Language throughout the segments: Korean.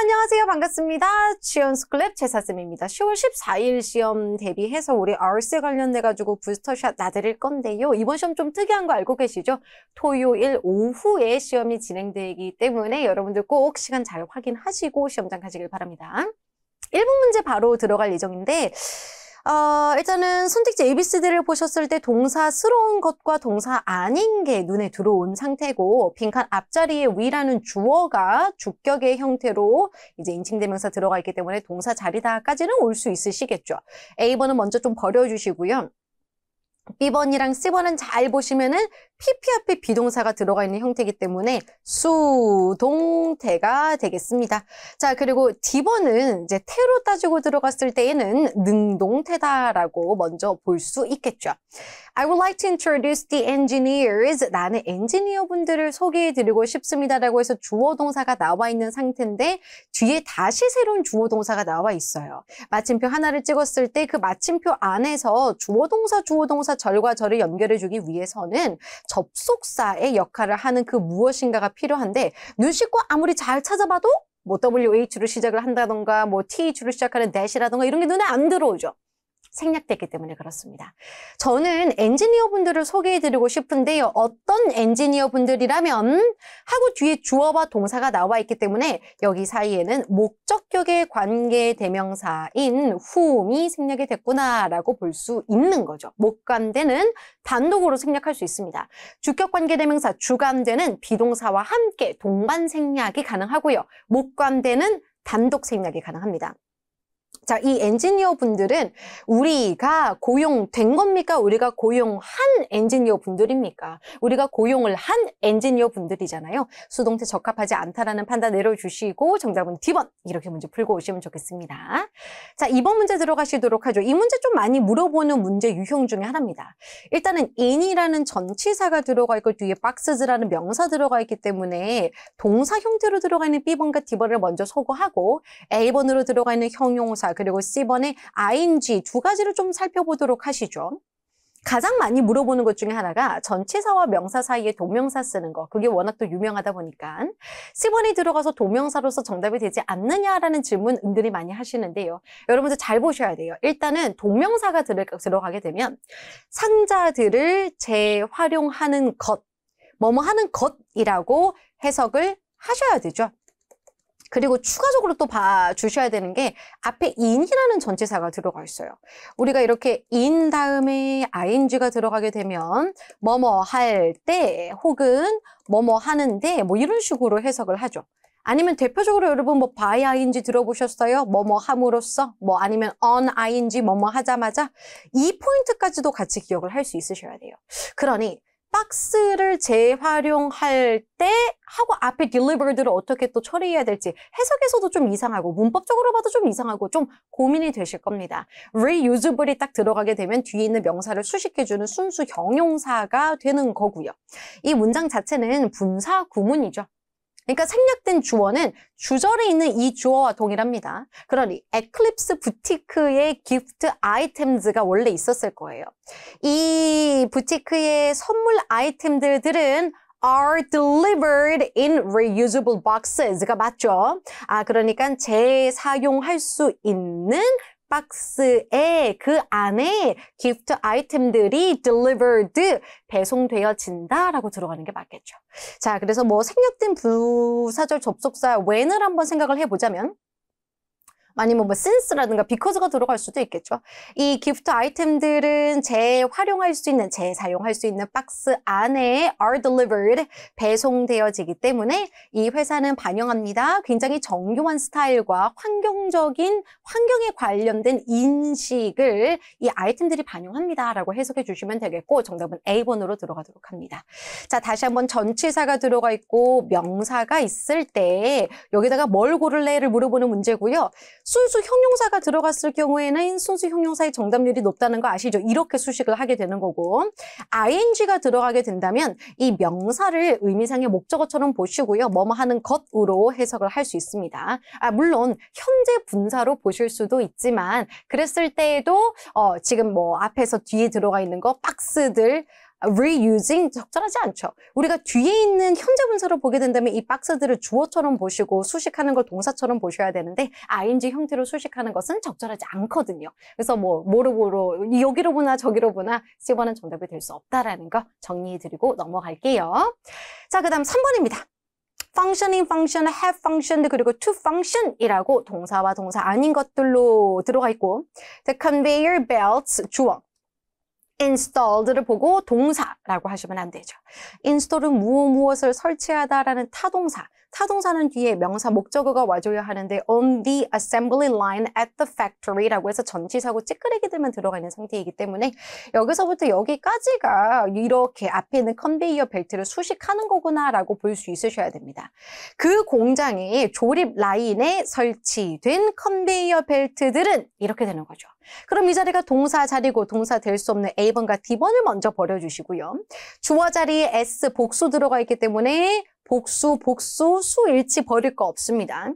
안녕하세요. 반갑습니다. 지연스클랩 제사쌤입니다. 10월 14일 시험 대비해서 우리 r c 관련돼가지고 부스터샷 나드릴 건데요. 이번 시험 좀 특이한 거 알고 계시죠? 토요일 오후에 시험이 진행되기 때문에 여러분들 꼭 시간 잘 확인하시고 시험장 가시길 바랍니다. 1번 문제 바로 들어갈 예정인데 어, 일단은 선택지 ABCD를 보셨을 때 동사스러운 것과 동사 아닌 게 눈에 들어온 상태고 빈칸 앞자리에 위라는 주어가 주격의 형태로 이제 인칭대명사 들어가 있기 때문에 동사 자리다까지는 올 수 있으시겠죠. A번은 먼저 좀 버려주시고요. B번이랑 C번은 잘 보시면은 PP 앞에 비동사가 들어가 있는 형태이기 때문에 수동태가 되겠습니다. 자, 그리고 D번은 이제 태로 따지고 들어갔을 때에는 능동태다라고 먼저 볼 수 있겠죠. I would like to introduce the engineers. 나는 엔지니어분들을 소개해드리고 싶습니다라고 해서 주어 동사가 나와 있는 상태인데 뒤에 다시 새로운 주어 동사가 나와 있어요. 마침표 하나를 찍었을 때 그 마침표 안에서 주어 동사, 주어 동사 절과 절을 연결해주기 위해서는 접속사의 역할을 하는 그 무엇인가가 필요한데 눈 씻고 아무리 잘 찾아봐도 뭐 WH로 시작을 한다던가 뭐 TH로 시작하는 d a 라던가 이런 게 눈에 안 들어오죠. 생략됐기 때문에 그렇습니다. 저는 엔지니어분들을 소개해드리고 싶은데요. 어떤 엔지니어분들이라면 하고 뒤에 주어와 동사가 나와 있기 때문에 여기 사이에는 목적격의 관계 대명사인 whom이 생략이 됐구나라고 볼 수 있는 거죠. 목관대는 단독으로 생략할 수 있습니다. 주격 관계 대명사 주관대는 비동사와 함께 동반 생략이 가능하고요. 목관대는 단독 생략이 가능합니다. 자, 이 엔지니어 분들은 우리가 고용된 겁니까? 우리가 고용한 엔지니어 분들입니까? 우리가 고용을 한 엔지니어 분들이잖아요. 수동태 적합하지 않다라는 판단 내려주시고 정답은 D번 이렇게 문제 풀고 오시면 좋겠습니다. 자, 이번 문제 들어가시도록 하죠. 이 문제 좀 많이 물어보는 문제 유형 중에 하나입니다. 일단은 in이라는 전치사가 들어가 있고 뒤에 박스 x 라는 명사 들어가 있기 때문에 동사 형태로 들어가 있는 B번과 D번을 먼저 소거하고 A번으로 들어가 있는 형용사 형용사 그리고 C번의 ing 두 가지를 좀 살펴보도록 하시죠. 가장 많이 물어보는 것 중에 하나가 전치사와 명사 사이에 동명사 쓰는 거 그게 워낙 또 유명하다 보니까 c 번이 들어가서 동명사로서 정답이 되지 않느냐라는 질문 은근히 많이 하시는데요 여러분들 잘 보셔야 돼요 일단은 동명사가 들어가게 되면 상자들을 재활용하는 것 뭐뭐 하는 것이라고 해석을 하셔야 되죠 그리고 추가적으로 또 봐주셔야 되는 게 앞에 인이라는 전체사가 들어가 있어요. 우리가 이렇게 인 다음에 ing가 들어가게 되면 뭐뭐 할 때 혹은 뭐뭐 하는데 뭐 이런 식으로 해석을 하죠. 아니면 대표적으로 여러분 뭐 by ing 들어보셨어요? 뭐뭐 함으로써 뭐 아니면 on ing 뭐뭐 하자마자 이 포인트까지도 같이 기억을 할 수 있으셔야 돼요. 그러니 박스를 재활용할 때 하고 앞에 delivered를 어떻게 또 처리해야 될지 해석에서도 좀 이상하고 문법적으로 봐도 좀 이상하고 좀 고민이 되실 겁니다. reusable이 딱 들어가게 되면 뒤에 있는 명사를 수식해주는 순수 형용사가 되는 거고요. 이 문장 자체는 분사 구문이죠. 그러니까 생략된 주어는 주절에 있는 이 주어와 동일합니다. 그러니 Eclipse b o u t i q u e 의 기프트 아이템즈가 원래 있었을 거예요. 이 부티크의 선물 아이템들들은 are delivered in reusable boxes가 맞죠? 아, 그러니까 재사용할 수 있는 박스에 그 안에 기프트 아이템들이 delivered 배송되어진다라고 들어가는 게 맞겠죠. 자, 그래서 뭐 생략된 부사절 접속사 when을 한번 생각을 해보자면 아니면 뭐 since라든가 뭐, because가 들어갈 수도 있겠죠. 이 기프트 아이템들은 재활용할 수 있는, 재사용할 수 있는 박스 안에 are delivered, 배송되어지기 때문에 이 회사는 반영합니다. 굉장히 정교한 스타일과 환경적인, 환경에 관련된 인식을 이 아이템들이 반영합니다. 라고 해석해 주시면 되겠고 정답은 A번으로 들어가도록 합니다. 자, 다시 한번 전치사가 들어가 있고 명사가 있을 때 여기다가 뭘 고를래를 물어보는 문제고요. 순수 형용사가 들어갔을 경우에는 순수 형용사의 정답률이 높다는 거 아시죠? 이렇게 수식을 하게 되는 거고 ing가 들어가게 된다면 이 명사를 의미상의 목적어처럼 보시고요. 뭐뭐 하는 것으로 해석을 할 수 있습니다. 아, 물론 현재 분사로 보실 수도 있지만 그랬을 때에도 어, 지금 뭐 앞에서 뒤에 들어가 있는 거 박스들 reusing 적절하지 않죠. 우리가 뒤에 있는 현재 분사를 보게 된다면 이 박스들을 주어처럼 보시고 수식하는 걸 동사처럼 보셔야 되는데 ing 형태로 수식하는 것은 적절하지 않거든요. 그래서 뭐 모르고로 여기로 보나 저기로 보나 10번은 정답이 될 수 없다라는 거 정리해드리고 넘어갈게요. 자, 그 다음 3번입니다. functioning function, have functioned, 그리고 to function이라고 동사와 동사 아닌 것들로 들어가 있고 the conveyor belts, 주어 installed를 보고 동사라고 하시면 안 되죠. install은 무엇 무엇을 설치하다라는 타동사, 타동사는 뒤에 명사 목적어가 와줘야 하는데 on the assembly line at the factory라고 해서 전치사고 찌끄레기들만 들어가 있는 상태이기 때문에 여기서부터 여기까지가 이렇게 앞에 있는 컨베이어 벨트를 수식하는 거구나라고 볼 수 있으셔야 됩니다. 그 공장의 조립 라인에 설치된 컨베이어 벨트들은 이렇게 되는 거죠. 그럼 이 자리가 동사 자리고 동사 될 수 없는 A번과 D번을 먼저 버려주시고요. 주어 자리에 S 복수 들어가 있기 때문에 복수, 복수, 수, 일치 버릴 거 없습니다.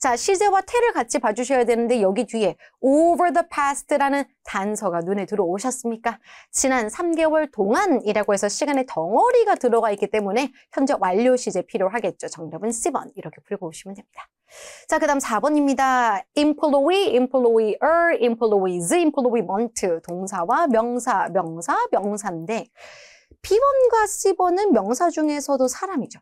자, 시제와 태를 같이 봐주셔야 되는데 여기 뒤에 over the past라는 단서가 눈에 들어오셨습니까? 지난 3개월 동안이라고 해서 시간에 덩어리가 들어가 있기 때문에 현재 완료 시제 필요하겠죠. 정답은 C번 이렇게 풀고 오시면 됩니다. 자, 그 다음 4번입니다. employee, employer, employees, employment 동사와 명사, 명사, 명사인데 B번과 C번은 명사 중에서도 사람이죠.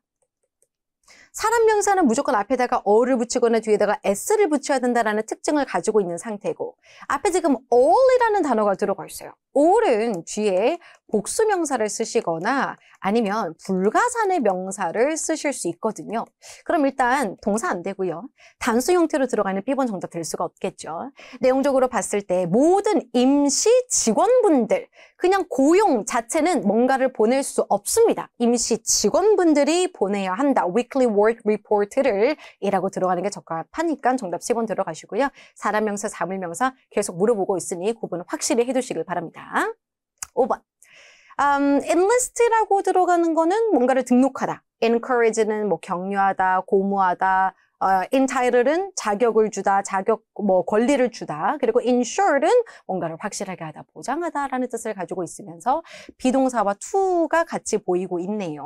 사람 명사는 무조건 앞에다가 어를 붙이거나 뒤에다가 s를 붙여야 된다라는 특징을 가지고 있는 상태고 앞에 지금 all이라는 단어가 들어가 있어요. 오른 뒤에 복수명사를 쓰시거나 아니면 불가산의 명사를 쓰실 수 있거든요. 그럼 일단 동사 안 되고요. 단수 형태로 들어가는 B번 정답 될 수가 없겠죠. 내용적으로 봤을 때 모든 임시 직원분들 그냥 고용 자체는 뭔가를 보낼 수 없습니다. 임시 직원분들이 보내야 한다. weekly work report를 이라고 들어가는 게 적합하니까 정답 10번 들어가시고요. 사람명사, 사물명사 계속 물어보고 있으니 그분 확실히 해두시길 바랍니다. 있 5번. Um, enlist라고 들어가는 거는 뭔가를 등록하다. encourage는 뭐 격려하다, 고무하다. 어, entitled은 자격을 주다, 자격 뭐 권리를 주다. 그리고 insured은 뭔가를 확실하게 하다, 보장하다라는 뜻을 가지고 있으면서 비동사와 to가 같이 보이고 있네요.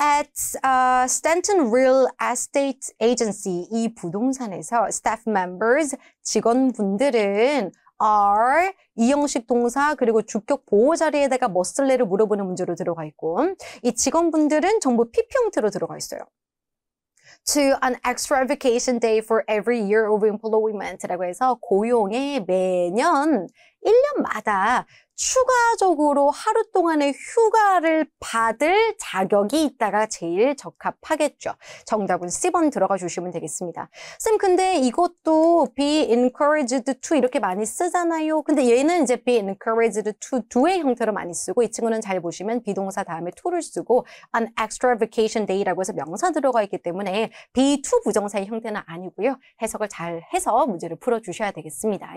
at uh, Stanton Real Estate Agency 이 부동산에서 staff members 직원분들은 are 이형식 동사 그리고 주격 보호 자리에다가 머 u 레를 물어보는 문제로 들어가 있고 이 직원분들은 전부 PP 형태로 들어가 있어요. to an extra vacation day for every year of employment 라고 해서 고용의 매년 1년마다 추가적으로 하루 동안의 휴가를 받을 자격이 있다가 제일 적합하겠죠. 정답은 C번 들어가 주시면 되겠습니다. 쌤, 근데 이것도 be encouraged to 이렇게 많이 쓰잖아요. 근데 얘는 이제 be encouraged to do의 형태로 많이 쓰고 이 친구는 잘 보시면 비동사 다음에 to를 쓰고 an extra vacation day라고 해서 명사 들어가 있기 때문에 be to 부정사의 형태는 아니고요. 해석을 잘 해서 문제를 풀어주셔야 되겠습니다.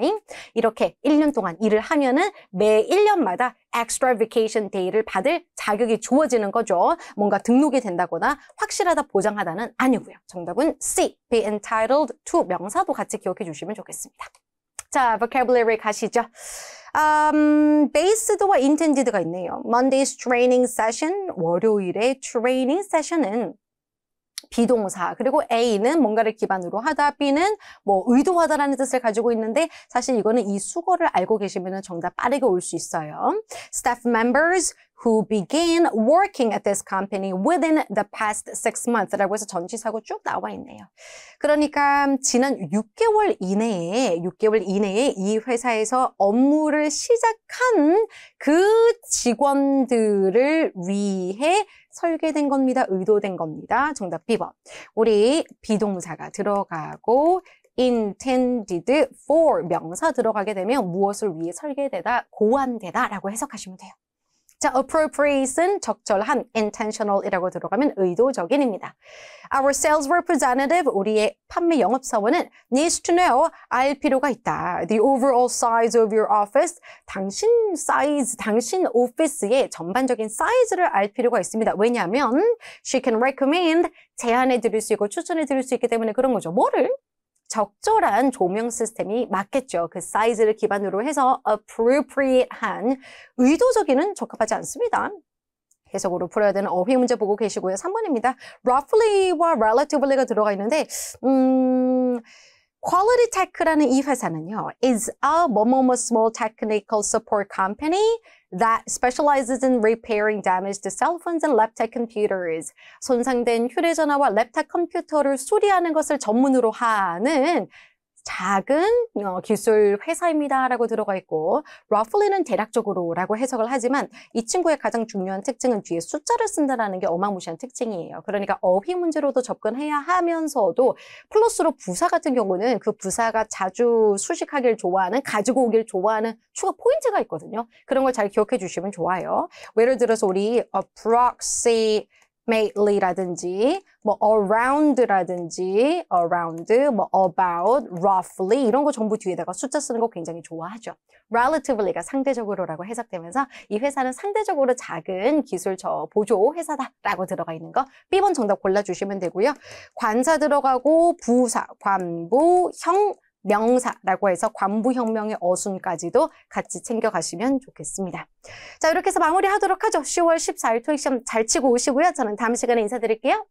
이렇게 1년 동안 일을 하면은 매 1년마다 extra vacation day를 받을 자격이 주어지는 거죠. 뭔가 등록이 된다거나 확실하다 보장하다는 아니고요. 정답은 C, be entitled to 명사도 같이 기억해 주시면 좋겠습니다. 자, vocabulary 가시죠. Um, based와 intended가 있네요. Monday's training session, 월요일의 training session은 비동사 그리고 A는 뭔가를 기반으로 하다 B는 뭐 의도하다라는 뜻을 가지고 있는데 사실 이거는 이 수거를 알고 계시면 정답 빠르게 올 수 있어요. Staff members who began working at this company within the past six months라고 해서 전치사고 쭉 나와 있네요. 그러니까 지난 6개월 이내에 6개월 이내에 이 회사에서 업무를 시작한 그 직원들을 위해 설계된 겁니다. 의도된 겁니다. 정답 B번. 우리 비동사가 들어가고 intended for 명사 들어가게 되면 무엇을 위해 설계되다, 고안되다 라고 해석하시면 돼요. 자, appropriate은 적절한, intentional이라고 들어가면 의도적인입니다. Our sales representative, 우리의 판매 영업사원은 needs to know, 알 필요가 있다. The overall size of your office, 당신 사이즈, 당신 오피스의 전반적인 사이즈를 알 필요가 있습니다. 왜냐하면 she can recommend, 제안해 드릴 수 있고 추천해 드릴 수 있기 때문에 그런 거죠. 뭐를? 적절한 조명 시스템이 맞겠죠. 그 사이즈를 기반으로 해서 appropriate한 의도적인은 적합하지 않습니다. 계속으로 풀어야 되는 어휘 문제 보고 계시고요. 3번입니다. roughly와 relatively가 들어가 있는데 음... Quality Tech라는 이 회사는요, is a 뭐뭐뭐 small technical support company that specializes in repairing damaged cell phones and laptop computers. 손상된 휴대전화와 랩탑 컴퓨터를 수리하는 것을 전문으로 하는 작은 어, 기술 회사입니다라고 들어가 있고 roughly는 대략적으로라고 해석을 하지만 이 친구의 가장 중요한 특징은 뒤에 숫자를 쓴다라는 게 어마무시한 특징이에요. 그러니까 어휘 문제로도 접근해야 하면서도 플러스로 부사 같은 경우는 그 부사가 자주 수식하길 좋아하는 가지고 오길 좋아하는 추가 포인트가 있거든요. 그런 걸 잘 기억해 주시면 좋아요. 예를 들어서 우리 a 어, proxy made라든지 뭐 around라든지 around 뭐 about roughly 이런 거 전부 뒤에다가 숫자 쓰는 거 굉장히 좋아하죠. relatively가 상대적으로라고 해석되면서 이 회사는 상대적으로 작은 기술 저 보조 회사다라고 들어가 있는 거 B번 정답 골라 주시면 되고요. 관사 들어가고 부사, 관부, 형 명사라고 해서 관부혁명의 어순까지도 같이 챙겨가시면 좋겠습니다. 자 이렇게 해서 마무리하도록 하죠. 10월 14일 토익 시험 잘 치고 오시고요. 저는 다음 시간에 인사드릴게요.